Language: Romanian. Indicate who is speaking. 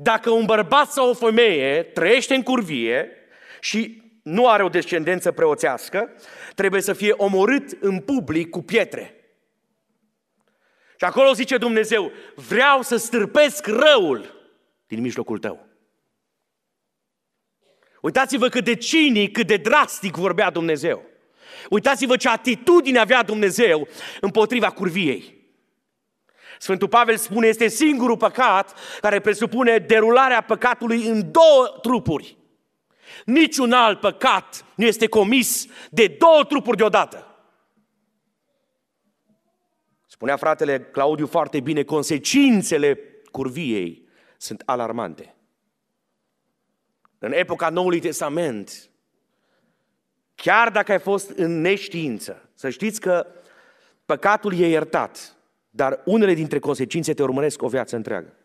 Speaker 1: Dacă un bărbat sau o femeie trăiește în curvie și nu are o descendență preoțească, trebuie să fie omorât în public cu pietre. Și acolo zice Dumnezeu, vreau să stârpesc răul din mijlocul tău. Uitați-vă cât de cinic, cât de drastic vorbea Dumnezeu. Uitați-vă ce atitudine avea Dumnezeu împotriva curviei. Sfântul Pavel spune, este singurul păcat care presupune derularea păcatului în două trupuri. Niciun alt păcat nu este comis de două trupuri deodată. Spunea fratele Claudiu foarte bine, consecințele curviei sunt alarmante. În epoca Noului Testament, chiar dacă ai fost în neștiință, să știți că păcatul e iertat. Dar unele dintre consecințe te urmăresc o viață întreagă.